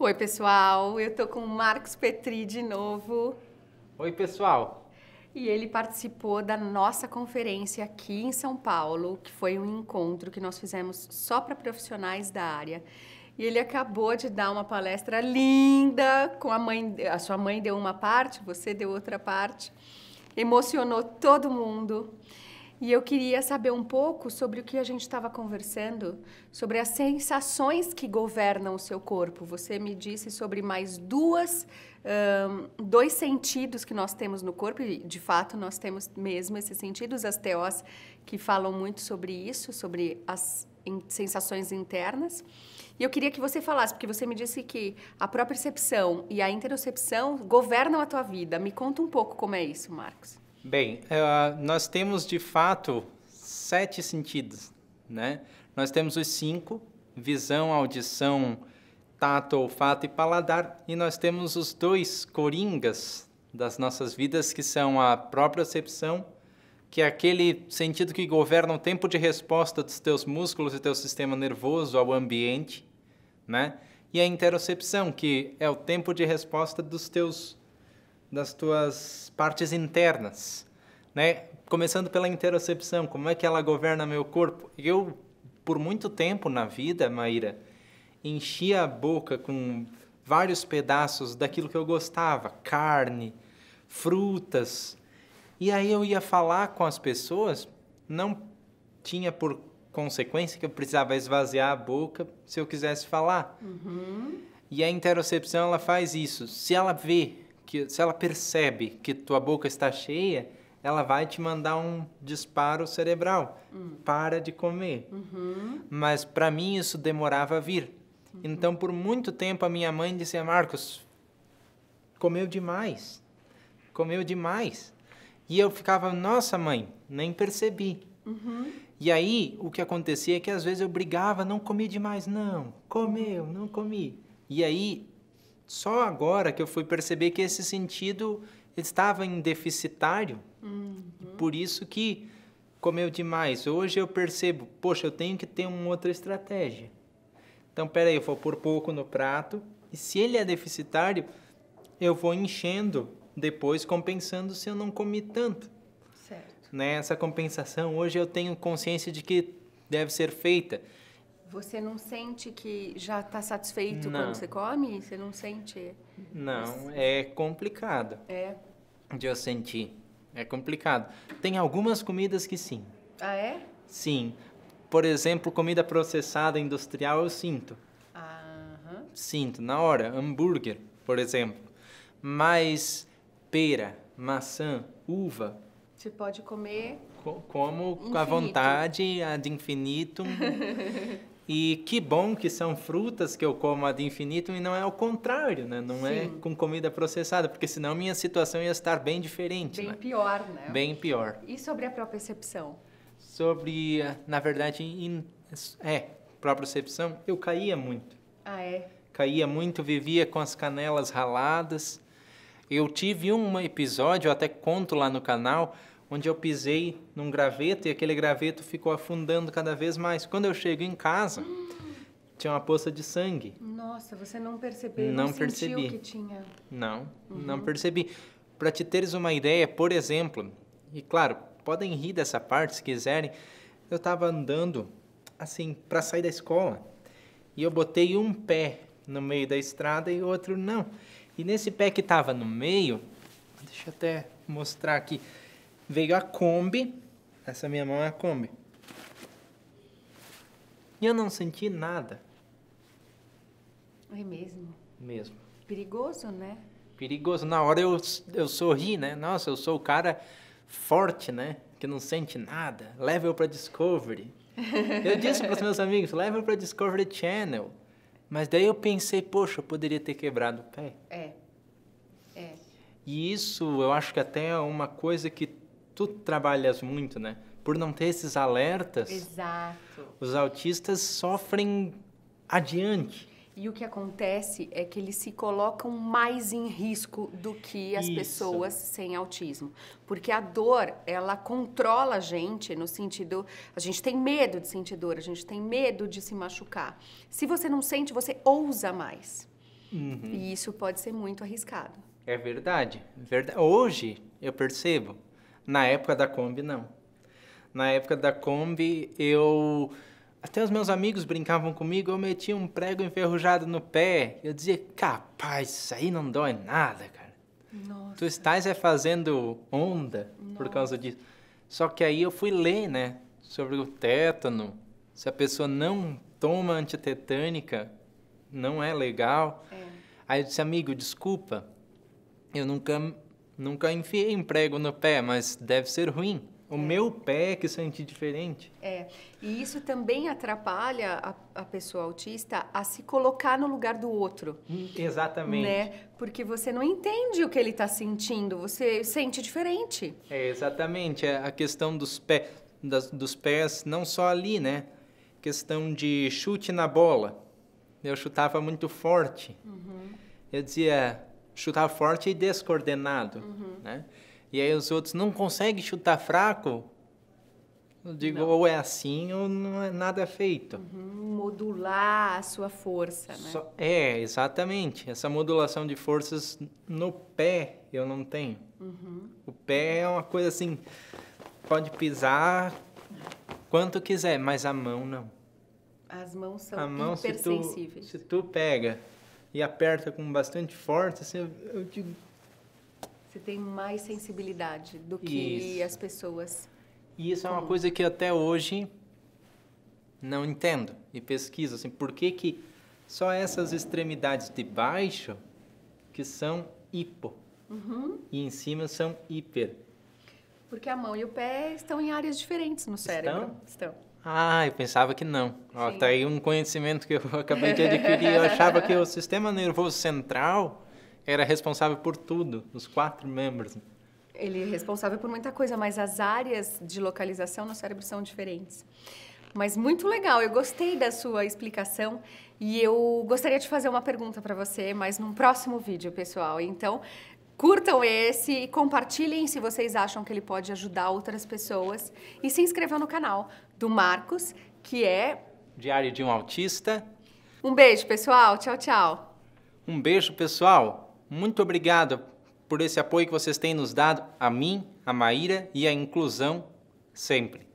Oi, pessoal. Eu tô com o Marcos Petri de novo. Oi, pessoal. E ele participou da nossa conferência aqui em São Paulo, que foi um encontro que nós fizemos só para profissionais da área. E ele acabou de dar uma palestra linda com a mãe, a sua mãe deu uma parte, você deu outra parte. Emocionou todo mundo. E eu queria saber um pouco sobre o que a gente estava conversando, sobre as sensações que governam o seu corpo. Você me disse sobre mais duas, um, dois sentidos que nós temos no corpo, e de fato nós temos mesmo esses sentidos. As TOs que falam muito sobre isso, sobre as sensações internas. E eu queria que você falasse, porque você me disse que a própria percepção e a interocepção governam a tua vida. Me conta um pouco como é isso, Marcos. Bem, ah, nós temos de fato sete sentidos, né? Nós temos os cinco: visão, audição, tato, olfato e paladar, e nós temos os dois coringas das nossas vidas, que são a percepção que é aquele sentido que governa o tempo de resposta dos teus músculos e teu sistema nervoso ao ambiente, né? E a interocepção, que é o tempo de resposta dos teus das tuas partes internas, né? Começando pela interocepção, como é que ela governa meu corpo? Eu, por muito tempo na vida, Maíra, enchia a boca com vários pedaços daquilo que eu gostava, carne, frutas. E aí eu ia falar com as pessoas, não tinha por consequência que eu precisava esvaziar a boca se eu quisesse falar. Uhum. E a interocepção ela faz isso. Se ela vê que se ela percebe que tua boca está cheia, ela vai te mandar um disparo cerebral. Hum. Para de comer. Uhum. Mas para mim isso demorava a vir. Uhum. Então por muito tempo a minha mãe dizia: "Marcos, comeu demais. Comeu demais". E eu ficava: "Nossa, mãe, nem percebi". Uhum. E aí o que acontecia é que às vezes eu brigava: "Não comi demais, não. Comeu, não comi". E aí só agora que eu fui perceber que esse sentido estava em deficitário. Uhum. Por isso que comeu demais. Hoje eu percebo, poxa, eu tenho que ter uma outra estratégia. Então, peraí, eu vou pôr pouco no prato e se ele é deficitário, eu vou enchendo depois, compensando se eu não comi tanto. Certo. Né? Essa compensação, hoje eu tenho consciência de que deve ser feita. Você não sente que já está satisfeito não. quando você come? Você não sente? Não, é complicado. É. De eu sentir. É complicado. Tem algumas comidas que sim. Ah, é? Sim. Por exemplo, comida processada industrial eu sinto. Aham. Sinto, na hora. Hambúrguer, por exemplo. Mas pera, maçã, uva. Você pode comer como infinito. com a vontade, ad infinitum. E que bom que são frutas que eu como ad infinitum e não é o contrário, né? Não é Sim. é com comida processada, porque senão minha situação ia estar bem diferente. Bem né? pior, né? Bem pior. E sobre a própria propriocepção? Sobre, na verdade, in, é, propriocepção, eu caía muito. Ah, é? Caía muito, vivia com as canelas raladas. Eu tive um episódio, eu até conto lá no canal, onde eu pisei num graveto e aquele graveto ficou afundando cada vez mais. Quando eu chego em casa, hum. tinha uma poça de sangue. Nossa, você não percebeu? Não, não percebi. que tinha? Não, uhum. não percebi. Para te teres uma ideia, por exemplo, e claro, podem rir dessa parte se quiserem. Eu estava andando assim para sair da escola e eu botei um pé no meio da estrada e outro não. E nesse pé que estava no meio, deixa eu até mostrar aqui veio a Kombi. Essa minha mão é a Kombi. E eu não senti nada. É mesmo? Mesmo. Perigoso, né? Perigoso. Na hora eu, eu sorri, né? Nossa, eu sou o cara forte, né? Que não sente nada. level para pra Discovery. eu disse para os meus amigos, level para pra Discovery Channel. Mas daí eu pensei, poxa, eu poderia ter quebrado o pé. É. É. E isso eu acho que até é uma coisa que tu trabalhas muito, né? Por não ter esses alertas, Exato. os autistas sofrem adiante. E o que acontece é que eles se colocam mais em risco do que as Isso. pessoas sem autismo. Porque a dor, ela controla a gente no sentido. A gente tem medo de sentir dor, a gente tem medo de se machucar. Se você não sente, você ousa mais. Uhum. E isso pode ser muito arriscado. É verdade. Hoje eu percebo na época da Kombi, não. Na época da Kombi, eu. Até os meus amigos brincavam comigo, eu metia um prego enferrujado no pé. Eu dizia, capaz, isso aí não dói nada, cara. Nossa. Tu estás é fazendo onda Nossa. por causa disso. Só que aí eu fui ler, né, sobre o tétano. Se a pessoa não toma antitetânica, não é legal. É. Aí eu disse, amigo, desculpa, eu nunca Nunca enfiei emprego no pé, mas deve ser ruim. O é. meu pé é que senti diferente. É, e isso também atrapalha a, a, pessoa autista a se colocar no lugar do outro. Hum, exatamente. Né? Porque você não entende o que ele está sentindo, você sente diferente. É, exatamente. É, a questão dos, pé, das, dos pés, não só ali, né? questão de chute na bola. Eu chutava muito forte. Uhum. Eu dizia, chutar forte e descoordenado, uhum. né? E aí os outros não conseguem chutar fraco. Eu digo, não. ou é assim ou não é nada feito. Uhum. modular a sua força, né? Só, é, exatamente. Essa modulação de forças no pé eu não tenho. Uhum. O pé é uma coisa assim, pode pisar quanto quiser, mas a mão não. As mãos são a hipersensíveis. Se se tu pega e aperta com bastante força, assim eu digo... Você tem mais sensibilidade do que isso. as pessoas. E isso é uma coisa que até hoje não entendo e pesquiso, assim, por que que só essas extremidades de baixo que são hipo uhum. e em cima são hiper. Porque a mão e o pé estão em áreas diferentes no cérebro. Estão? Estão. Ah, eu pensava que não. Ó, tá aí um conhecimento que eu acabei de adquirir. Eu achava que o sistema nervoso central era responsável por tudo, os quatro membros. Ele é responsável por muita coisa, mas as áreas de localização no cérebro são diferentes. Mas muito legal, eu gostei da sua explicação e eu gostaria de fazer uma pergunta para você, mas num próximo vídeo, pessoal. Então, curtam esse e compartilhem se vocês acham que ele pode ajudar outras pessoas e se inscrevam no canal do Marcos, que é. Diário de um Autista. Um beijo, pessoal. Tchau, tchau. Um beijo, pessoal. Muito obrigado por esse apoio que vocês têm nos dado a mim, a Maíra e a inclusão sempre.